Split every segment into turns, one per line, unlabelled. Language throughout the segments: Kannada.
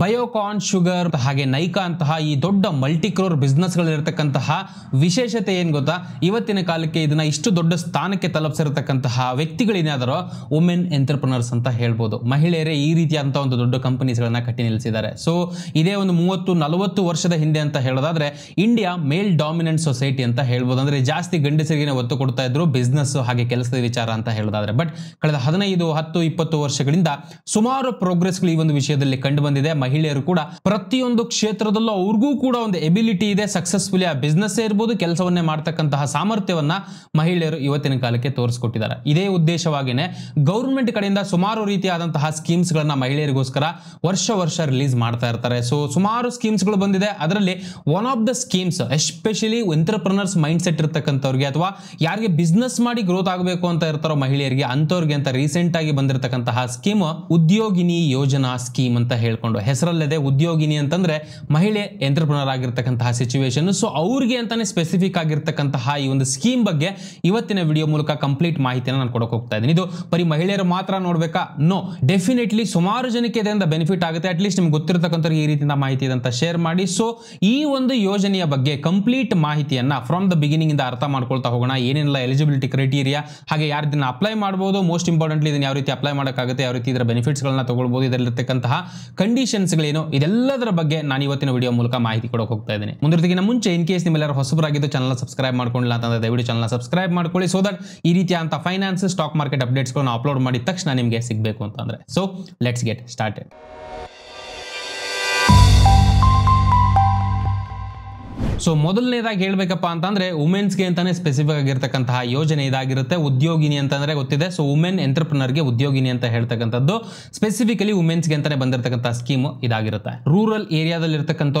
ಬಯೋಕಾನ್ ಶುಗರ್ ಹಾಗೆ ನೈಕಾ ಅಂತಹ ಈ ದೊಡ್ಡ ಮಲ್ಟಿಕ್ರೋರ್ ಬಿಸ್ನೆಸ್ಗಳಿರತಕ್ಕಂತಹ ವಿಶೇಷತೆ ಏನು ಗೊತ್ತಾ ಇವತ್ತಿನ ಕಾಲಕ್ಕೆ ಇದನ್ನ ಇಷ್ಟು ದೊಡ್ಡ ಸ್ಥಾನಕ್ಕೆ ತಲುಪಿಸಿರತಕ್ಕಂತಹ ವ್ಯಕ್ತಿಗಳೇನಾದರೂ ವುಮೆನ್ ಎಂಟರ್ಪ್ರನರ್ಸ್ ಅಂತ ಹೇಳ್ಬೋದು ಮಹಿಳೆಯರೇ ಈ ರೀತಿಯ ಒಂದು ದೊಡ್ಡ ಕಂಪನೀಸ್ಗಳನ್ನ ಕಟ್ಟಿ ನಿಲ್ಲಿಸಿದ್ದಾರೆ ಸೊ ಇದೇ ಒಂದು ಮೂವತ್ತು ನಲವತ್ತು ವರ್ಷದ ಹಿಂದೆ ಅಂತ ಹೇಳೋದಾದ್ರೆ ಇಂಡಿಯಾ ಮೇಲ್ ಡಾಮಿನೆಂಟ್ ಸೊಸೈಟಿ ಅಂತ ಹೇಳ್ಬೋದು ಅಂದ್ರೆ ಜಾಸ್ತಿ ಗಂಡಸರಿಗೆ ಒತ್ತು ಕೊಡ್ತಾ ಇದ್ರು ಬಿಸ್ನೆಸ್ ಹಾಗೆ ಕೆಲಸದ ವಿಚಾರ ಅಂತ ಹೇಳೋದಾದ್ರೆ ಬಟ್ ಕಳೆದ ಹದಿನೈದು ಹತ್ತು ಇಪ್ಪತ್ತು ವರ್ಷಗಳಿಂದ ಸುಮಾರು ಪ್ರೋಗ್ರೆಸ್ಗಳು ಈ ಒಂದು ವಿಷಯದಲ್ಲಿ ಕಂಡು ಬಂದಿದೆ ಮಹಿಳೆಯರು ಕೂಡ ಪ್ರತಿಯೊಂದು ಕ್ಷೇತ್ರದಲ್ಲೂ ಅವ್ರಿಗೂ ಕೂಡ ಒಂದು ಎಬಿಲಿಟಿ ಇದೆ ಸಕ್ಸಸ್ಫುಲಿ ಆ ಬಿಸ್ನೆಸ್ ಇರ್ಬೋದು ಕೆಲಸವನ್ನೇ ಮಾಡ್ತಕ್ಕಂತಹ ಸಾಮರ್ಥ್ಯವನ್ನ ಮಹಿಳೆಯರು ಇವತ್ತಿನ ಕಾಲಕ್ಕೆ ತೋರಿಸಿಕೊಟ್ಟಿದ್ದಾರೆ ಇದೇ ಉದ್ದೇಶವಾಗಿನೇ ಗೌರ್ಮೆಂಟ್ ಕಡೆಯಿಂದ ಸುಮಾರು ರೀತಿಯಾದಂತಹ ಸ್ಕೀಮ್ಸ್ ಗಳನ್ನ ಮಹಿಳೆಯರಿಗೋಸ್ಕರ ವರ್ಷ ವರ್ಷ ರಿಲೀಸ್ ಮಾಡ್ತಾ ಇರ್ತಾರೆ ಸೊ ಸುಮಾರು ಸ್ಕೀಮ್ಸ್ ಗಳು ಬಂದಿದೆ ಅದರಲ್ಲಿ one of the schemes especially entrepreneurs mindset ಇರ್ತಕ್ಕಂಥವ್ರಿಗೆ ಅಥವಾ ಯಾರಿಗೆ ಬಿಸ್ನೆಸ್ ಮಾಡಿ ಗ್ರೋತ್ ಆಗಬೇಕು ಅಂತ ಇರ್ತಾರೋ ಮಹಿಳೆಯರಿಗೆ ಅಂತವ್ರಿಗೆ ಅಂತ ರೀಸೆಂಟ್ ಆಗಿ ಬಂದಿರತಕ್ಕಂತಹ ಸ್ಕೀಮ್ ಉದ್ಯೋಗಿನಿ ಯೋಜನಾ ಸ್ಕೀಮ್ ಅಂತ ಹೇಳ್ಕೊಂಡು ಹೆಸರಲ್ಲದೆ ಉದ್ಯೋಗಿನಿ ಅಂತಂದರೆ ಮಹಿಳೆ ಎಂಟರ್ಪ್ರನರ್ ಆಗಿರ್ತಕ್ಕಂತಹ ಸಿಚುವೇಶನ್ ಸೊ ಅವ್ರಿಗೆ ಅಂತಲೇ ಸ್ಪೆಸಿಫಿಕ್ ಆಗಿರ್ತಕ್ಕಂತಹ ಈ ಒಂದು ಸ್ಕೀಮ್ ಬಗ್ಗೆ ಇವತ್ತಿನ ವಿಡಿಯೋ ಮೂಲಕ ಕಂಪ್ಲೀಟ್ ಮಾಹಿತಿಯನ್ನು ನಾನು ಕೊಡೋಕೆ ಹೋಗ್ತಾ ಇದ್ದೀನಿ ಇದು ಬರೀ ಮಹಿಳೆಯರು ಮಾತ್ರ ನೋಡಬೇಕಾ ನೋ ಡೆಫಿನೆಟ್ಲಿ ಸುಮಾರು ಜನಕ್ಕೆ ಇದರಿಂದ ಬೆನಿಫಿಟ್ ಆಗುತ್ತೆ ಅಟ್ಲೀಸ್ಟ್ ನಿಮ್ಗೆ ಗೊತ್ತಿರತಕ್ಕಂಥವ್ರಿಗೆ ಈ ರೀತಿಯಿಂದ ಮಾಹಿತಿ ಇದಂತ ಶೇರ್ ಮಾಡಿ ಸೊ ಈ ಒಂದು ಯೋಜನೆಯ ಬಗ್ಗೆ ಕಂಪ್ಲೀಟ್ ಮಾಹಿತಿಯನ್ನ ಫ್ರಮ್ ದ ಬಿಗಿನಿಂಗ್ ಇಂದ ಅರ್ಥ ಮಾಡ್ಕೊಳ್ತಾ ಹೋಗೋಣ ಏನೆಲ್ಲ ಎಲಿಜಿಬಿಲಿಟಿ ಕ್ರೈಟೀರಿಯಾ ಹಾಗೆ ಯಾರು ಇದನ್ನ ಅಪ್ಲೈ ಮಾಡ್ಬೋದು ಮೋಸ್ಟ್ ಇಂಪಾರ್ಟೆಂಟ್ಲಿ ಇದನ್ನ ಯಾವ ರೀತಿ ಅಪ್ಲೈ ಮಾಡೋಕ್ಕಾಗುತ್ತೆ ಯಾವ ರೀತಿ ಇದರ ಬೆನಿಫಿಟ್ಸ್ಗಳನ್ನ ತಗೊಳ್ಬೋದು ಇದರಲ್ಲಿರ್ತಕ್ಕಂತಹ ಕಂಡೀಷನ್ ವೇರಿಯನ್ಸ್ಗಳೇನು ಇದೆಲ್ಲದರ ಬಗ್ಗೆ ನಾನು ಇವತ್ತಿನ ವಿಡಿಯೋ ಮೂಲಕ ಮಾಹಿತಿ ಕೊಡೋಕೆ ಹೋಗ್ತಾ ಇದ್ದೀನಿ ಮುಂದಿರೋದಕ್ಕಿಂತ ಮುಂಚೆ ಇನ್ ಕೇಸ್ ನಿಮ್ಮೆಲ್ಲರೂ ಹೊಸಬರಾಗಿದ್ದು ಚಾನಲ್ ಸಬ್ಸ್ಕ್ರೈಬ್ ಮಾಡ್ಕೊಂಡಿಲ್ಲ ಅಂತಂದ್ರೆ ದಯವಿಟ್ಟು ಚಾನಲ್ ಸಬ್ಸ್ಕ್ರೈಬ್ ಮಾಡ್ಕೊಳ್ಳಿ ಸೋ ದಟ್ ಈ ರೀತಿಯಂತ ಫೈನಾನ್ಸ್ ಸ್ಟಾಕ್ ಮಾರ್ಕೆಟ್ ಅಪ್ಡೇಟ್ಸ್ ಗಳನ್ನ ಅಪ್ಲೋಡ್ ಮಾಡಿದ ತಕ್ಷಣ ನಿಮಗೆ ಸಿಗಬೇಕು ಅಂತಂದ್ರೆ so let's get started so ಮೊದಲನೇದಾಗಿ ಹೇಳಬೇಕಪ್ಪ ಅಂತಂದ್ರೆ ಗೆ ಅಂತಾನೆ ಸ್ಪೆಸಿಫಿಕ್ ಆಗಿರ್ತಕ್ಕಂತಹ ಯೋಜನೆ ಇದಾಗಿರುತ್ತೆ ಉದ್ಯೋಗಿನಿ ಅಂತಂದ್ರೆ ಗೊತ್ತಿದೆ ಸೊ ಎಂಟರ್ಪ್ರನರ್ ಗೆ ಉದ್ಯೋಗಿನಿ ಅಂತ ಹೇಳ್ತಕ್ಕಂಥದ್ದು ಸ್ಪೆಸಿಫಿಕಲಿ ಗೆ ಅಂತಾನೆ ಬಂದಿರತಕ್ಕಂತಹ ಸ್ಕೀಮ್ ಇದಾಗಿರುತ್ತೆ ರೂರಲ್ ಏರಿಯಾದಲ್ಲಿ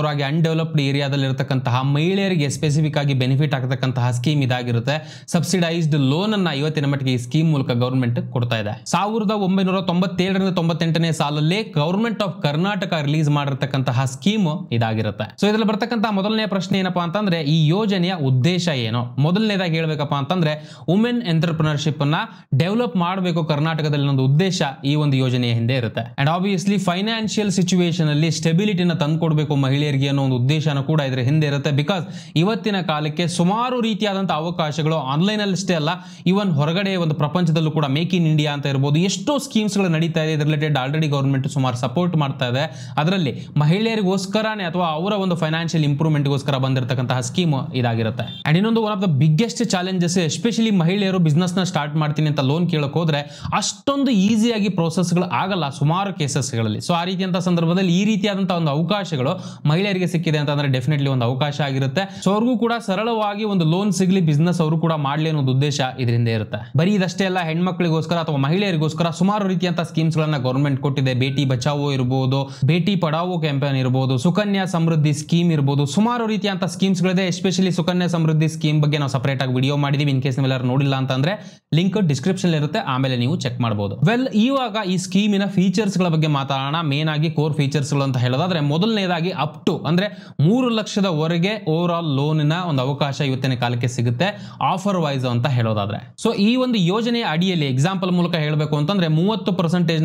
ಹಾಗೆ ಅನ್ಡೆವಲಪ್ಡ್ ಏರಿಯಾದಲ್ಲಿ ಇರತಕ್ಕಂತಹ ಮಹಿಳೆಯರಿಗೆ ಸ್ಪೆಸಿಫಿಕ್ ಆಗಿ ಬೆನಿಫಿಟ್ ಆಗ್ತಕ್ಕಂತಹ ಸ್ಕೀಮ್ ಇದಾಗಿರುತ್ತೆ ಸಬ್ಸಿಡೈಸ್ಡ್ ಲೋನ್ ಅನ್ನ ಇವತ್ತಿನ ಮಟ್ಟಿಗೆ ಈ ಸ್ಕೀಮ್ ಮೂಲಕ ಗೌರ್ಮೆಂಟ್ ಕೊಡ್ತಾ ಇದೆ ಸಾವಿರದ ಒಂಬೈನೂರ ತೊಂಬತ್ತೇಳರಿಂದ ತೊಂಬತ್ತೆಂಟನೇ ಸಾಲಲ್ಲಿ ಗೌರ್ಮೆಂಟ್ ಆಫ್ ಕರ್ನಾಟಕ ರಿಲೀಸ್ ಮಾಡಿರ್ತಕ್ಕಂತಹ ಸ್ಕೀಮ್ ಇದಾಗಿರುತ್ತೆ ಸೊ ಇದರಲ್ಲಿ ಬರ್ತಕ್ಕಂತಹ ಮೊದಲನೇ ಪ್ರಶ್ನೆ ಏನಪ್ಪಾ ಅಂತಂದ್ರೆ ಈ ಯೋಜನೆಯ ಉದ್ದೇಶ ಏನು ಮೊದಲನೇದಾಗಿ ಹೇಳ್ಬೇಕಪ್ಪ ಅಂತಂದ್ರೆ ವುಮೆನ್ ಎಂಟರ್ಪ್ರಿನರ್ಶಿಪ್ ಅನ್ನ ಡೆವಲಪ್ ಮಾಡಬೇಕು ಕರ್ನಾಟಕದಲ್ಲಿ ಒಂದು ಉದ್ದೇಶ ಈ ಒಂದು ಯೋಜನೆಯ ಹಿಂದೆ ಇರುತ್ತೆ ಅಂಡ್ ಆಬ್ವಿಯಸ್ಲಿ ಫೈನಾನ್ಷಿಯಲ್ ಸಿಚುವೇಶನ್ ಅಲ್ಲಿ ಸ್ಟೆಬಿಲಿಟಿನ ತಂದುಕೊಡ್ಬೇಕು ಮಹಿಳೆಯರಿಗೆ ಅನ್ನೋ ಒಂದು ಉದ್ದೇಶನ ಕೂಡ ಇದರ ಹಿಂದೆ ಇರುತ್ತೆ ಬಿಕಾಸ್ ಇವತ್ತಿನ ಕಾಲಕ್ಕೆ ಸುಮಾರು ರೀತಿಯಾದಂತಹ ಅವಕಾಶಗಳು ಆನ್ಲೈನ್ ಅಲ್ಲಿ ಅಲ್ಲ ಇವನ್ ಹೊರಗಡೆ ಒಂದು ಪ್ರಪಂಚದಲ್ಲೂ ಕೂಡ ಮೇಕ್ ಇನ್ ಇಂಡಿಯಾ ಅಂತ ಇರ್ಬೋದು ಎಷ್ಟೋ ಸ್ಕೀಮ್ಸ್ ಗಳು ನಡೀತಾ ಇದೆ ರಿಲೇಟೆಡ್ ಆಲ್ರೆಡಿ ಗೌರ್ಮೆಂಟ್ ಸುಮಾರು ಸಪೋರ್ಟ್ ಮಾಡ್ತಾ ಇದೆ ಅದರಲ್ಲಿ ಮಹಿಳೆಯರಿಗೋಸ್ಕರನೇ ಅಥವಾ ಅವರ ಒಂದು ಫೈನಾನ್ಷಿಯಲ್ ಇಂಪ್ರೂವ್ಮೆಂಟ್ಗೋಸ್ಕರ ಬಂದ ಬಂದಿರತಕ್ಕಂತಹ ಸ್ಕೀಮ್ ಇದಾಗಿರುತ್ತೆ ಅಂಡ್ ಇನ್ನೊಂದು one of the biggest challenges especially ಮಹಿಳೆಯರು ಬಿಸ್ನೆಸ್ ನ ಸ್ಟಾರ್ಟ್ ಮಾಡ್ತೀನಿ ಅಂತ ಲೋನ್ ಕೇಳಕ್ ಹೋದ್ರೆ ಅಷ್ಟೊಂದು ಈಸಿಯಾಗಿ ಪ್ರೋಸೆಸ್ಗಳು ಆಗಲ್ಲ ಸುಮಾರು ಗಳಲ್ಲಿ ಸೊ ಆ ರೀತಿಯಂತ ಸಂದರ್ಭದಲ್ಲಿ ಈ ರೀತಿಯಾದಂತಹ ಒಂದು ಅವಕಾಶಗಳು ಮಹಿಳೆಯರಿಗೆ ಸಿಕ್ಕಿದೆ ಅಂತಂದ್ರೆ ಡೆಫಿನೆಟ್ಲಿ ಒಂದು ಅವಕಾಶ ಆಗಿರುತ್ತೆ ಸೊ ಅವ್ರಿಗೂ ಕೂಡ ಸರಳವಾಗಿ ಒಂದು ಲೋನ್ ಸಿಗಲಿ ಬಿಸ್ನೆಸ್ ಅವರು ಕೂಡ ಮಾಡಲಿ ಅನ್ನೋದು ಉದ್ದೇಶ ಇದರಿಂದ ಇರುತ್ತೆ ಬರೀ ಇದಷ್ಟೇ ಅಲ್ಲ ಹೆಣ್ಮಕ್ಳಿಗೋಸ್ಕರ ಅಥವಾ ಮಹಿಳೆಯರಿಗೋಸ್ಕರ ಸುಮಾರು ರೀತಿಯಂತ ಸ್ಕೀಮ್ಸ್ ಗಳನ್ನ ಗೌರ್ಮೆಂಟ್ ಕೊಟ್ಟಿದೆ ಬೇಟಿ ಬಚಾವೋ ಇರಬಹುದು ಬೇಟಿ ಪಡಾವೋ ಕ್ಯಾಂಪೇನ್ ಇರಬಹುದು ಸುಕನ್ಯಾ ಸಮೃದ್ಧಿ ಸ್ಕೀಮ್ ಇರಬಹುದು ಸುಮಾರು ರೀತಿಯಂತ ಸ್ಕೀಮ್ಸ್ಗಳಿದೆ ಎಸ್ಪೆಷಲಿ ಸುಕನ್ಯಾ ಸಮೃದ್ಧಿ ಸ್ಕೀಮ್ ಬಗ್ಗೆ ನಾವು ಸಪರೇಟ್ ಆಗಿ ವಿಡಿಯೋ ಮಾಡಿದೀವಿ ಇನ್ ಕೇಸ್ ನೀವೆಲ್ಲರೂ ನೋಡಿಲ್ಲ ಅಂತಂದ್ರೆ ಲಿಂಕ್ ಡಿಸ್ಕ್ರಿಪ್ಷನ್ ಇರುತ್ತೆ ಆಮೇಲೆ ನೀವು ಚೆಕ್ ಮಾಡಬಹುದು ವೆಲ್ ಇವಾಗ ಈ ಸ್ಕೀಮಿನ ಫೀಚರ್ಸ್ ಗಳ ಬಗ್ಗೆ ಮಾತಾಡೋಣ ಮೇನ್ ಆಗಿ ಕೋರ್ ಫೀಚರ್ಸ್ ಗಳು ಅಂತ ಹೇಳೋದಾದ್ರೆ ಮೊದಲನೇದಾಗಿ ಅಪ್ ಟು ಅಂದ್ರೆ ಮೂರು ಲಕ್ಷದವರೆಗೆ ಓವರ್ ಆಲ್ ಲೋನಿನ ಒಂದು ಅವಕಾಶ ಇವತ್ತಿನ ಕಾಲಕ್ಕೆ ಸಿಗುತ್ತೆ ಆಫರ್ ವೈಸ್ ಅಂತ ಹೇಳೋದಾದ್ರೆ ಸೊ ಈ ಒಂದು ಯೋಜನೆಯ ಅಡಿಯಲ್ಲಿ ಎಕ್ಸಾಂಪಲ್ ಮೂಲಕ ಹೇಳಬೇಕು ಅಂತಂದ್ರೆ ಮೂವತ್ತು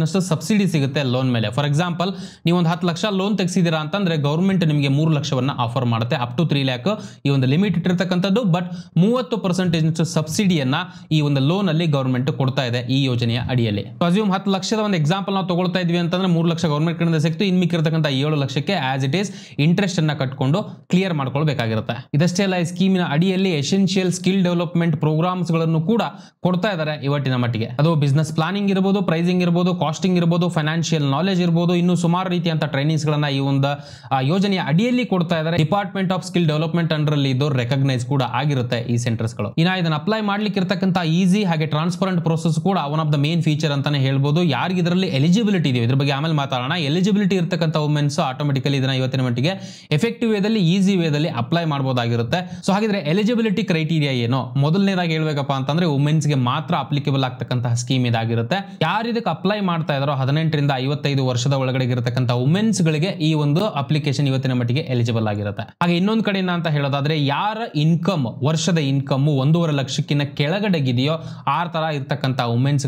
ನಷ್ಟು ಸಬ್ಸಿಡಿ ಸಿಗುತ್ತೆ ಲೋನ್ ಮೇಲೆ ಫಾರ್ ಎಕ್ಸಾಂಪಲ್ ನೀವು ಒಂದು ಹತ್ತು ಲಕ್ಷ ಲೋನ್ ತೆಗೆಸಿದೀರಾ ಅಂತಂದ್ರೆ ಗೌರ್ಮೆಂಟ್ ನಿಮಗೆ ಮೂರು ಲಕ್ಷವನ್ನ ಆಫರ್ ಮಾಡುತ್ತೆ ಅಪ್ ಟು ತ್ರೀ ಲ್ಯಾಕ್ ಈ ಒಂದು ಲಿಮಿಟ್ ಇಟ್ಟಿರ್ತಕ್ಕಂಥದ್ದು ಬಟ್ ಮೂವತ್ತು ಪರ್ಸೆಂಟೇಜ್ ಸಬ್ಸಿಡಿಯನ್ನ ಈ ಒಂದು ಲೋನ್ ಅಲ್ಲಿ ಗೌರ್ಮೆಂಟ್ ಕೊಡ್ತಾ ಇದೆ ಈ ಯೋಜನೆಯ ಅಡಿಯಲ್ಲಿ ಅಸ್ಯೂಮ್ ಹತ್ತು ಲಕ್ಷದ ಒಂದು ಎಕ್ಸಾಂಪಲ್ ನಾವು ತಗೊಳ್ತಾ ಇದ್ವಿ ಅಂತಂದ್ರೆ ಮೂರು ಲಕ್ಷ ಗೌರ್ಮೆಂಟ್ ಕಡೆಯಿಂದ ಸಿಕ್ತು ಇನ್ ಮಿಕ್ಕಿರ್ತಕ್ಕಂಥ ಏಳು ಲಕ್ಷಕ್ಕೆ ಆಸ್ ಇಟ್ ಇಸ್ ಇಂಟ್ರೆಸ್ಟ್ ಅನ್ನ ಕಟ್ಕೊಂಡು ಕ್ಲಿಯರ್ ಮಾಡ್ಕೊಳ್ಬೇಕಾಗಿರುತ್ತೆ ಇದಷ್ಟೇ ಅಲ್ಲ ಈ ಸ್ಕೀಮಿನ ಅಡಿಯಲ್ಲಿ ಎಸೆನ್ಷಿಯಲ್ ಸ್ಕಿಲ್ ಡೆವಲಪ್ಮೆಂಟ್ ಪ್ರೋಗ್ರಾಮ್ಸ್ ಗಳನ್ನು ಕೂಡ ಕೊಡ್ತಾ ಇದ್ದಾರೆ ಇವತ್ತಿನ ಮಟ್ಟಿಗೆ ಅದು ಬಿಸ್ನೆಸ್ ಪ್ಲಾನಿಂಗ್ ಇರ್ಬೋದು ಪ್ರೈಸಿಂಗ್ ಇರ್ಬೋದು ಕಾಸ್ಟಿಂಗ್ ಇರ್ಬೋದು ಫೈನಾನ್ಷಿಯಲ್ ನಾಲೆಜ್ ಇರ್ಬೋದು ಇನ್ನು ಸುಮಾರು ರೀತಿಯಂತ ಟ್ರೈನಿಂಗ್ಸ್ ಗಳನ್ನ ಈ ಒಂದು ಯೋಜನೆಯ ಅಡಿಯಲ್ಲಿ ಕೊಡ್ತಾ ಇದ್ದಾರೆ department of skill skill development under ಅಲ್ಲಿ ರೆಕಗ್ನೈಸ್ ಕೂಡ ಆಗಿರುತ್ತೆ ಈ ಸೆಂಟರ್ಸ್ ಗಳು ಇನ್ನ ಇದನ್ನ ಅಪ್ಲೈ ಮಾಡ್ಲಿಕ್ಕೆ ಇರತಕ್ಕಂತ ಈಸಿ ಹಾಗೆ ಟ್ರಾನ್ಸ್ಪರೆಂಟ್ ಪ್ರೋಸೆಸ್ ಕೂಡ one of the main feature ಅಂತಾನೆ ಹೇಳ್ಬೋದು ಯಾರಿಗೆ ಇದರಲ್ಲಿ ಎಲಿಜಿಬಿಲಿಟಿ ಇದೆಯೋ ಇದ್ರ ಬಗ್ಗೆ ಆಮೇಲೆ ಮಾತಾಡೋಣ ಎಲಿಜಿಬಿಲಿಟಿ ಇರತಕ್ಕಂತ ವುಮೆನ್ಸ್ ಆಟೋಮೆಟಿಕಲಿ ಇದನ್ನ ಇವತ್ತಿನ ಮಟ್ಟಿಗೆ ಎಫೆಕ್ಟಿವ್ ವೇದಲ್ಲಿ ಈಸಿ ವೇದಲ್ಲಿ ಅಪ್ಲೈ ಮಾಡಬಹುದಾಗಿರುತ್ತೆ ಸೊ ಹಾಗಿದ್ರೆ ಎಲಿಜಿಬಿಲಿಟಿ ಕ್ರೈಟೀರಿಯಾ ಏನು ಮೊದಲನೇದಾಗಿ ಹೇಳಬೇಕಪ್ಪ ಅಂತಂದ್ರೆ ವುಮೆನ್ಸ್ ಗೆ ಮಾತ್ರ ಅಪ್ಲಿಕೇಬಲ್ ಆಗ್ತಕ್ಕಂತಹ ಸ್ಕೀಮ್ ಇದಾಗಿರುತ್ತೆ ಯಾರು ಇದಕ್ಕೆ ಅಪ್ಲೈ ಮಾಡ್ತಾ ಇದಾರೋ ಹದಿನೆಂಟರಿಂದ ಐವತ್ತೈದು ವರ್ಷದ ಒಳಗಡೆ ಇರತಕ್ಕಂಥ ವುಮೆನ್ಸ್ ಗಳಿಗೆ ಈ ಒಂದು ಅಪ್ಲಿಕೇಶನ್ ಇವತ್ತಿನ ಮಟ್ಟಿಗೆ ಎಲಿಜಿಬಲ್ ಆಗಿರುತ್ತೆ ಹಾಗೆ ಇನ್ನೊಂದು ಕಡೆಯಿಂದ ಅಂತ ಹೇಳೋದಾದ್ರೆ ಯಾರ ಇನ್ಕಮ್ ವರ್ಷದ ಇನ್ಕಮ್ ಒಂದೂವರೆ ಲಕ್ಷಕ್ಕಿಂತ ಕೆಳಗಡೆಗಿದೆಯೋ ಆ ತರ ಇರ್ತಕ್ಕಂಥ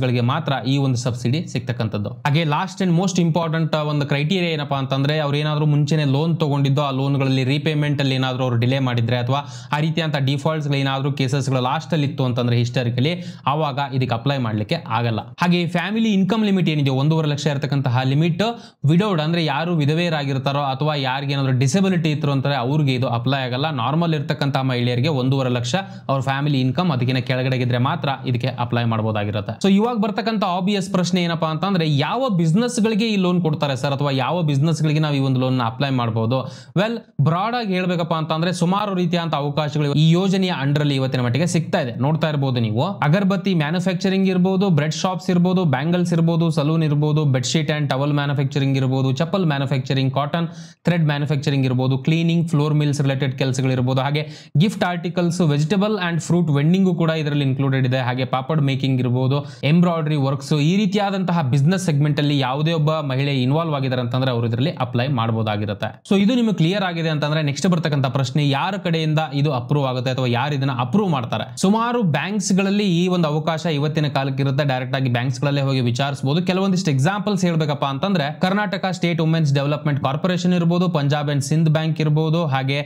ಗಳಿಗೆ ಮಾತ್ರ ಈ ಒಂದು ಸಬ್ಸಿಡಿ ಸಿಗ್ತಕ್ಕಂಥದ್ದು ಹಾಗೆ ಲಾಸ್ಟ್ ಅಂಡ್ ಮೋಸ್ಟ್ ಇಂಪಾರ್ಟೆಂಟ್ ಒಂದು ಕ್ರೈಟೀರಿಯಾ ಏನಪ್ಪಾ ಅಂತಂದ್ರೆ ಅವ್ರು ಏನಾದರೂ ಮುಂಚೆನೆ ಲೋನ್ ತೊಗೊಂಡಿದ್ದೋ ಆ ಲೋನ್ಗಳಲ್ಲಿ ರೀಪೇಮೆಂಟ್ ಅಲ್ಲಿ ಏನಾದರೂ ಅವರು ಡಿಲೇ ಮಾಡಿದ್ರೆ ಅಥವಾ ಆ ರೀತಿಯಂತ ಡಿಫಾಲ್ಟ್ಸ್ ಏನಾದರೂ ಕೇಸಸ್ಗಳು ಲಾಸ್ಟ್ ಅಲ್ಲಿ ಇತ್ತು ಅಂತಂದ್ರೆ ಹಿಸ್ಟಾರಿಕಲಿ ಆವಾಗ ಇದಕ್ಕೆ ಅಪ್ಲೈ ಮಾಡ್ಲಿಕ್ಕೆ ಆಗಲ್ಲ ಹಾಗೆ ಫ್ಯಾಮಿಲಿ ಇನ್ಕಮ್ ಲಿಮಿಟ್ ಏನಿದೆಯೋ ಒಂದೂವರೆ ಲಕ್ಷ ಇರತಕ್ಕಂತಹ ಲಿಮಿಟ್ ವಿಡೌಡ್ ಅಂದ್ರೆ ಯಾರು ವಿಧವೆಯರಾಗಿರ್ತಾರೋ ಅಥವಾ ಯಾರಿಗೇನಾದ್ರು ಡಿಸೆಬಿಲಿಟಿ ಇತ್ತು ಅಂತಾರೆ ಅವ್ರಿಗೆ ಇದು ಅಪ್ಲೈ ಆಗಲ್ಲ ನಾರ್ಮಲ್ ಇರ್ತಕ್ಕಂಥ ಮಹಿಳೆಯರಿಗೆ ಒಂದೂವರೆ ಲಕ್ಷ ಅವ್ರ ಫ್ಯಾಮಿಲಿ ಇನ್ಕಮ್ ಅದಕ್ಕಿಂತ ಕೆಳಗಡೆಗಿದ್ರೆ ಮಾತ್ರ ಇದಕ್ಕೆ ಅಪ್ಲೈ ಮಾಡಬಹುದಾಗಿರುತ್ತೆ ಸೊ ಇವಾಗ ಬರ್ತಕ್ಕಂಥ ಆಬಿಯಸ್ ಪ್ರಶ್ನೆ ಏನಪ್ಪಾ ಅಂತಂದ್ರೆ ಯಾವ ಬಿಸ್ನೆಸ್ ಗಳಿಗೆ ಈ ಲೋನ್ ಕೊಡ್ತಾರೆ ಸರ್ ಅಥವಾ ಯಾವ ಬಿಸ್ನೆಸ್ ಗಳಿಗೆ ನಾವು ಈ ಒಂದು ಲೋನ್ ಅಪ್ಲೈ ಮಾಡಬಹುದು ವೆಲ್ ಬ್ರಾಡ್ ಆಗಿ ಹೇಳ್ಬೇಕಪ್ಪ ಅಂತಂದ್ರೆ ಸುಮಾರು ರೀತಿಯಂತ ಅವಕಾಶಗಳು ಈ ಯೋಜನೆಯ ಅಂಡರ್ ಅಲ್ಲಿ ಇವತ್ತಿನ ಮಟ್ಟಿಗೆ ಸಿಗ್ತಾ ಇದೆ ನೋಡ್ತಾ ಇರಬಹುದು ನೀವು ಅಗರ್ಬತ್ತಿ ಮ್ಯಾನುಫ್ಯಾಕ್ಚರಿಂಗ್ ಇರಬಹುದು ಬ್ರೆಡ್ ಶಾಪ್ಸ್ ಇರಬಹುದು ಬ್ಯಾಂಗಲ್ಸ್ ಇರಬಹುದು ಸಲೂನ್ ಇರಬಹುದು ಶೀಟ್ ಅಂಡ್ ಟವಲ್ ಮ್ಯಾನುಫ್ಯಾಕ್ಚರಿಂಗ್ ಇರಬಹುದು chappal manufacturing cotton thread manufacturing ಇರಬಹುದು ಕ್ಲೀನಿಂಗ್ ಫ್ಲೋರ್ ಮಿಲ್ಸ್ ರಿಲೇಟೆಡ್ ಇರಬಹುದು ಹಾಗೆ gift articles vegetable and fruit vending ಕೂಡ ಇದರಲ್ಲಿ ಇನ್ಕ್ಲೂಡೆಡ್ ಇದೆ ಹಾಗೆ ಪಾಪಡ್ ಮೇಕಿಂಗ್ ಇರ್ಬೋದು ಎಂಬ್ರಾಯ್ಡ್ರಿ ವರ್ಕ್ಸ್ ಈ ರೀತಿಯಾದಂತಹ ಬಿಸ್ನೆಸ್ ಸೆಗ್ಮೆಂಟ್ ಅಲ್ಲಿ ಯಾವುದೇ ಒಬ್ಬ ಮಹಿಳೆ ಇನ್ವಾಲ್ವ್ ಆಗಿದ್ದಾರೆ ಅಂತಂದ್ರೆ ಅವರು ಇದರಲ್ಲಿ ಅಪ್ಲೈ ಮಾಡಬಹುದಾಗಿರುತ್ತೆ ಸೊ ಇದು ನಿಮಗೆ ಕ್ಲಿಯರ್ ಆಗಿದೆ ಅಂತಂದ್ರೆ ನೆಕ್ಸ್ಟ್ ಬರ್ತಕ್ಕಂಥ ಪ್ರಶ್ನೆ ಯಾರ ಕಡೆಯಿಂದ ಇದು ಅಪ್ರೂವ್ ಆಗುತ್ತೆ ಅಥವಾ ಯಾರು ಇದನ್ನ ಅಪ್ರೂವ್ ಮಾಡ್ತಾರೆ ಸುಮಾರು ಬ್ಯಾಂಕ್ಸ್ ಗಳಲ್ಲಿ ಈ ಒಂದು ಅವಕಾಶ ಇವತ್ತಿನ ಕಾಲಕ್ಕೆ ಇರುತ್ತೆ ಡೈರೆಕ್ಟ್ ಆಗಿ ಬ್ಯಾಂಕ್ಸ್ ಗಳಲ್ಲೇ ಹೋಗಿ ವಿಚಾರಿಸಬಹುದು ಕೆಲವೊಂದಿಷ್ಟು ಎಕ್ಸಾಂಪಲ್ಸ್ ಹೇಳ್ಬೇಕಪ್ಪ ಅಂತಂದ್ರೆ Karnataka state women's development corporation ಇರ್ಬೋದು ಪಂಜಾಬ್ ಅಂಡ್ ಸಿಂಧ್ ಬ್ಯಾಂಕ್ ಇರ್ಬೋದು ಹಾಗೆ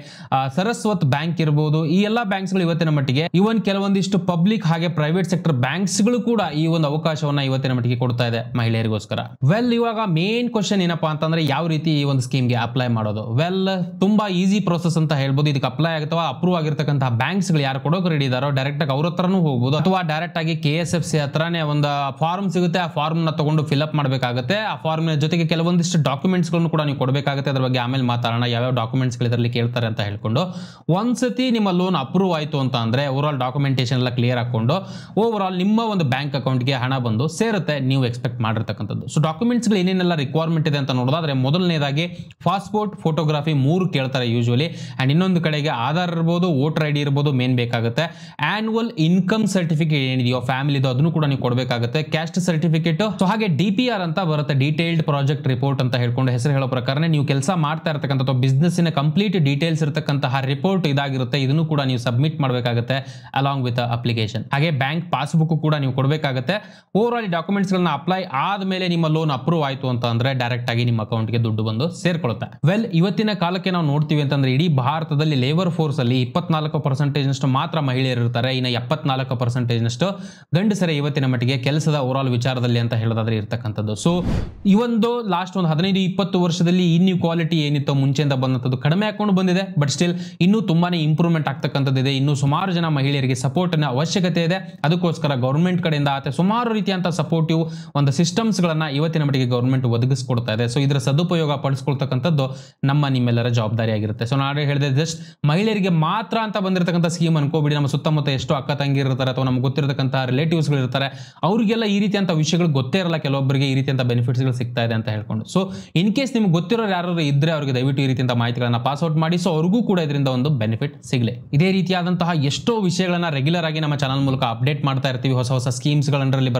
ಸರಸ್ವತ್ ಬ್ಯಾಂಕ್ ಇರಬಹುದು ಈ ಎಲ್ಲಾ ಗಳು ಇವತ್ತಿನ ಮಟ್ಟಿಗೆ ಇವನ್ ಕೆಲವೊಂದಿಷ್ಟು ಪಬ್ಲಿಕ್ ಹಾಗೆ ಪ್ರೈವೇಟ್ ಸೆಕ್ಟರ್ ಬ್ಯಾಂಕ್ಸ್ ಗಳು ಕೂಡ ಈ ಒಂದು ಅವಕಾಶವನ್ನ ಇವತ್ತಿನ ಮಟ್ಟಿಗೆ ಕೊಡ್ತಾ ಇದೆ ಮಹಿಳೆಯರಿಗೋಸ್ಕರ ವೆಲ್ ಇವಾಗ ಮೇನ್ ಕ್ವಶನ್ ಏನಪ್ಪಾ ಅಂತಂದ್ರೆ ಯಾವ ರೀತಿ ಈ ಒಂದು ಸ್ಕೀಮ್ಗೆ ಅಪ್ಲೈ ಮಾಡೋದು ವೆಲ್ ತುಂಬಾ ಈಸಿ ಪ್ರೊಸೆಸ್ ಅಂತ ಹೇಳ್ಬೋದು ಇದಕ್ಕೆ ಅಪ್ಲೈ ಅಥವಾ ಅಪ್ರೂವ್ ಆಗಿರ್ತಕ್ಕಂತಹ ಬ್ಯಾಂಕ್ಸ್ ಗಳು ಯಾರು ಕೊಡೋಕೆ ರೆಡಿ ಇದಾರೋ ಡೈರೆಕ್ಟ್ ಆಗಿ ಅವ್ರ ಹತ್ರನೂ ಹೋಗ್ಬೋದು ಅಥವಾ ಡೈರೆಕ್ಟ್ ಆಗಿ ಕೆ ಎಸ್ ಎಫ್ ಸಿ ಹತ್ರನೇ ಒಂದು ಫಾರ್ಮ್ ಸಿಗುತ್ತೆ ಆ ಫಾರ್ಮ್ ನ ತಗೊಂಡು ಫಿಲ್ಅಪ್ ಮಾಡಬೇಕಾಗುತ್ತೆ ಆ ಫಾರ್ಮ್ ಜೊತೆಗೆ ಕೆಲವೊಂದಿಷ್ಟು ಡಾಕ್ಯುಮೆಂಟ್ಸ್ ಗಳನ್ನು ಕೂಡ ನೀವು ಕೊಡಬೇಕಾಗುತ್ತೆ ಅದ್ರ ಬಗ್ಗೆ ಆಮೇಲೆ ಮಾತಾಡೋಣ ಯಾವ್ಯಾವ ಡಾಕ್ಯುಮೆಂಟ್ಸ್ ಇದರಲ್ಲಿ ಕೇಳ್ತಾರೆ ಅಂತ ಹೇಳ್ಕೊಂಡು ಒಂದ್ಸತಿ ನಿಮ್ಮ ಲೋನ್ ಅಪ್ರೂವ್ ಆಯಿತು ಅಂತ ಅಂದರೆ ಓವರ್ ಡಾಕ್ಯುಮೆಂಟೇಷನ್ ಎಲ್ಲ ಕ್ಲಿಯರ್ ಹಾಕ್ಕೊಂಡು ಓವರ್ ಆಲ್ ನಿಮ್ಮ ಒಂದು ಬ್ಯಾಂಕ್ ಅಕೌಂಟ್ಗೆ ಹಣ ಬಂದು ಸೇರುತ್ತೆ ನೀವು ಎಕ್ಸ್ಪೆಕ್ಟ್ ಮಾಡಿರ್ತಕ್ಕಂಥದ್ದು ಸೊ ಗಳು ಏನೇನೆಲ್ಲ ರಿಕ್ವೈರ್ಮೆಂಟ್ ಇದೆ ಅಂತ ನೋಡೋದಾದ್ರೆ ಮೊದಲನೇದಾಗಿ ಪಾಸ್ಪೋರ್ಟ್ ಫೋಟೋಗ್ರಾಫಿ ಮೂರು ಕೇಳ್ತಾರೆ ಯೂಶುವಲಿ ಅಂಡ್ ಇನ್ನೊಂದು ಕಡೆಗೆ ಆಧಾರ್ ಇರ್ಬೋದು ವೋಟರ್ ಐ ಡಿ ಇರ್ಬೋದು ಮೇನ್ ಬೇಕಾಗುತ್ತೆ ಆ್ಯನ್ಯುವಲ್ ಇನ್ಕಮ್ ಸರ್ಟಿಫಿಕೇಟ್ ಏನಿದೆಯೋ ಫ್ಯಾಮಿಲಿದು ಅದನ್ನು ಕೂಡ ನೀವು ಕೊಡಬೇಕಾಗುತ್ತೆ ಕ್ಯಾಸ್ಟ್ ಸರ್ಟಿಫಿಕೇಟ್ ಸೊ ಹಾಗೆ ಡಿ ಪಿ ಆರ್ ಅಂತ ಬರುತ್ತೆ ಡೀಟೇಲ್ಡ್ ಪ್ರಾಜೆಕ್ಟ್ ರಿಪೋರ್ಟ್ ಅಂತ ಹೇಳ್ಕೊಂಡು ಹೆಸರು ಹೇಳೋ ಪ್ರಕಾರನೇ ನೀವು ಕೆಲಸ ಮಾಡ್ತಾ ಇರತಕ್ಕಂಥ ಬಿಸ್ನೆಸ್ಸಿನ ಕಂಪ್ಲೀಟ್ ಡೀಟೇಲ್ಸ್ ಆಗಿರ್ತಕ್ಕಂತಹ ರಿಪೋರ್ಟ್ ಇದಾಗಿರುತ್ತೆ ಇದನ್ನು ಕೂಡ ನೀವು ಸಬ್ಮಿಟ್ ಮಾಡಬೇಕಾಗುತ್ತೆ ಅಲಾಂಗ್ ವಿತ್ ಅಪ್ಲಿಕೇಶನ್ ಹಾಗೆ ಬ್ಯಾಂಕ್ ಪಾಸ್ಬುಕ್ ಕೂಡ ನೀವು ಕೊಡಬೇಕಾಗುತ್ತೆ ಓವರ್ ಆಲ್ ಡಾಕ್ಯುಮೆಂಟ್ಸ್ಗಳನ್ನ ಅಪ್ಲೈ ಆದಮೇಲೆ ನಿಮ್ಮ ಲೋನ್ ಅಪ್ರೂವ್ ಆಯ್ತು ಅಂತ ಅಂದ್ರೆ ಡೈರೆಕ್ಟ್ ಆಗಿ ನಿಮ್ಮ ಅಕೌಂಟ್ ಗೆ ದುಡ್ಡು ಬಂದು ಸೇರ್ಕೊಳ್ಳುತ್ತೆ ವೆಲ್ ಇವತ್ತಿನ ಕಾಲಕ್ಕೆ ನಾವು ನೋಡ್ತೀವಿ ಅಂತಂದ್ರೆ ಇಡೀ ಭಾರತದಲ್ಲಿ ಲೇಬರ್ ಫೋರ್ಸ್ ಅಲ್ಲಿ ಇಪ್ಪತ್ನಾಲ್ಕು ನಷ್ಟು ಮಾತ್ರ ಮಹಿಳೆಯರು ಇರ್ತಾರೆ ಇನ್ನು ಎಪ್ಪತ್ನಾಲ್ಕು ನಷ್ಟು ಗಂಡಸರ ಇವತ್ತಿನ ಮಟ್ಟಿಗೆ ಕೆಲಸದ ಓವರ್ ಆಲ್ ವಿಚಾರದಲ್ಲಿ ಅಂತ ಹೇಳೋದಾದ್ರೆ ಇರ್ತಕ್ಕಂಥದ್ದು ಸೊ ಇವೊಂದು ಲಾಸ್ಟ್ ಒಂದು ಹದಿನೈದು ಇಪ್ಪತ್ತು ವರ್ಷದಲ್ಲಿ ಕ್ವಾಲಿಟಿ ಏನಿತ್ತು ಮುಂಚೆಯಿಂದ ಬಂದಂಥದ್ದು ಕಡಿಮೆ ಹಾಕೊಂಡು ಬಂದಿದೆ ಬಟ್ ಬಟ್ ಸ್ಟಿಲ್ ಇನ್ನೂ ತುಂಬಾ ಇಂಪ್ರೂವ್ಮೆಂಟ್ ಆಗ್ತಕ್ಕಂಥದ್ದಿದೆ ಇನ್ನೂ ಸುಮಾರು ಜನ ಮಹಿಳೆಯರಿಗೆ ಸಪೋರ್ಟ್ನ ಅವಶ್ಯಕತೆ ಇದೆ ಅದಕ್ಕೋಸ್ಕರ ಗೌರ್ಮೆಂಟ್ ಕಡೆಯಿಂದ ಆತ ಸುಮಾರು ರೀತಿಯಂತ ಸಪೋರ್ಟಿವ್ ಒಂದು ಗಳನ್ನ ಇವತ್ತಿನ ಮಟ್ಟಿಗೆ ಗೌರ್ಮೆಂಟ್ ಒದಗಿಸ್ಕೊಡ್ತಾ ಇದೆ ಸೊ ಇದರ ಸದುಪಯೋಗ ಪಡಿಸ್ಕೊಳ್ತಕ್ಕಂಥದ್ದು ನಮ್ಮ ನಿಮ್ಮೆಲ್ಲರ ಜವಾಬ್ದಾರಿ ಆಗಿರುತ್ತೆ ಸೊ ನಾನು ಹೇಳಿದೆ ಜಸ್ಟ್ ಮಹಿಳೆಯರಿಗೆ ಮಾತ್ರ ಅಂತ ಬಂದಿರತಕ್ಕಂಥ ಸ್ಕೀಮ್ ಅನ್ಕೋಬಿಡಿ ನಮ್ಮ ಸುತ್ತಮುತ್ತ ಎಷ್ಟು ಅಕ್ಕ ತಂಗಿ ಇರ್ತಾರೆ ಅಥವಾ ನಮ್ಗೆ ಗೊತ್ತಿರತಕ್ಕಂಥ ಗಳು ಇರ್ತಾರೆ ಅವರಿಗೆಲ್ಲ ಈ ರೀತಿಯಂಥ ವಿಷಯಗಳು ಗೊತ್ತೇ ಇರಲ್ಲ ಕೆಲವೊಬ್ಬರಿಗೆ ಈ ಬೆನಿಫಿಟ್ಸ್ ಗಳು ಸಿಗ್ತಾ ಇದೆ ಅಂತ ಹೇಳ್ಕೊಂಡು ಸೊ ಇನ್ ಕೇಸ್ ನಿಮ್ಗೆ ಗೊತ್ತಿರೋ ಯಾರು ಇದ್ರೆ ಅವರಿಗೆ ದಯವಿಟ್ಟು ಈ ರೀತಿಯಂಥ ಮಾಹಿತಿಗಳನ್ನು ಪಾಸ್ಔಟ್ ಮಾಡಿ ಸೊ ಅವ್ರಿಗೂ ನಿಮಗೂ ಕೂಡ ಇದರಿಂದ ಒಂದು ಬೆನಿಫಿಟ್ ಸಿಗಲಿ ಇದೇ ರೀತಿಯಾದಂತಹ ಎಷ್ಟೋ ವಿಷಯಗಳನ್ನು ರೆಗ್ಯುಲರ್ ಆಗಿ ನಮ್ಮ ಚಾನಲ್ ಮೂಲಕ ಅಪ್ಡೇಟ್ ಮಾಡ್ತಾ ಇರ್ತೀವಿ ಹೊಸ ಹೊಸ ಸ್ಕೀಮ್ಸ್ಗಳಲ್ಲಿ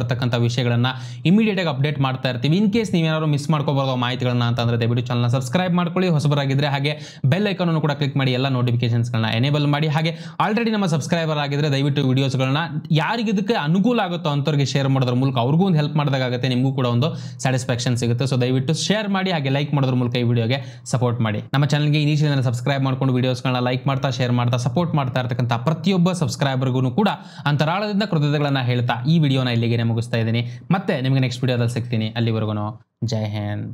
ವಿಷಯಗಳನ್ನ ಇಮಿಡಿಯೇಟ್ ಆಗಿ ಅಪ್ಡೇಟ್ ಮಾಡ್ತಾ ಇರ್ತೀವಿ ಇನ್ ಕೇಸ್ ನೀವೇನಾದ್ರು ಮಿಸ್ ಮಾಡ್ಕೋಬಾರ ಮಾಹಿತಿಗಳನ್ನ ಅಂತಂದರೆ ದಯವಿಟ್ಟು ಚಾನಲ್ನ ಸಬ್ಸ್ಕ್ರೈಬ್ ಮಾಡ್ಕೊಳ್ಳಿ ಹೊಸಬರಾಗಿದ್ರೆ ಹಾಗೆ ಬೆಲ್ ಅನ್ನು ಕೂಡ ಕ್ಲಿಕ್ ಮಾಡಿ ಎಲ್ಲ ಗಳನ್ನ ಎನೇಬಲ್ ಮಾಡಿ ಹಾಗೆ ಆಲ್ರೆಡಿ ನಮ್ಮ ಸಬ್ಸ್ಕ್ರೈಬರ್ ಆಗಿದ್ರೆ ದಯವಿಟ್ಟು ವಿಡಿಯೋಸ್ಗಳನ್ನ ಯಾರಿಗೆ ಇದಕ್ಕೆ ಅನುಕೂಲ ಆಗುತ್ತೋ ಅಂತವ್ರಿಗೆ ಶೇರ್ ಮಾಡೋದ್ರ ಮೂಲಕ ಅವ್ರಿಗೂ ಒಂದು ಹೆಲ್ಪ್ ಮಾಡಿದಾಗುತ್ತೆ ನಿಮಗೂ ಕೂಡ ಒಂದು ಸ್ಯಾಟಿಸ್ಫ್ಯಾಕ್ಷನ್ ಸಿಗುತ್ತೆ ಸೊ ದಯವಿಟ್ಟು ಶೇರ್ ಮಾಡಿ ಹಾಗೆ ಲೈಕ್ ಮಾಡೋದ್ರ ಮೂಲಕ ಈ ವಿಡಿಯೋಗೆ ಸಪೋರ್ಟ್ ಮಾಡಿ ನಮ್ಮ ಚಾನಲ್ಗೆ ಇನಿಷಿಯಲ್ ಸಬ್ಸ್ಕ್ರೈಬ್ ಮಾಡ್ಕೊಂಡು ವಿಡಿಯೋಸ್ ವೀಡಿಯೋಸ್ಗಳನ್ನ ಲೈಕ್ ಮಾಡ್ತಾ ಶೇರ್ ಮಾಡ್ತಾ ಸಪೋರ್ಟ್ ಮಾಡ್ತಾ ಇರ್ತಕ್ಕಂಥ ಪ್ರತಿಯೊಬ್ಬ ಸಬ್ಸ್ಕ್ರೈಬರ್ಗೂ ಕೂಡ ಅಂತರಾಳದಿಂದ ಕೃತಜ್ಞತೆಗಳನ್ನ ಹೇಳ್ತಾ ಈ ವಿಡಿಯೋನ ಇಲ್ಲಿಗೆ ಮುಗಿಸ್ತಾ ಇದ್ದೀನಿ ಮತ್ತೆ ನಿಮಗೆ ನೆಕ್ಸ್ಟ್ ವಿಡಿಯೋದಲ್ಲಿ ಸಿಗ್ತೀನಿ ಅಲ್ಲಿವರೆಗೂ ಜೈ ಹಿಂದ್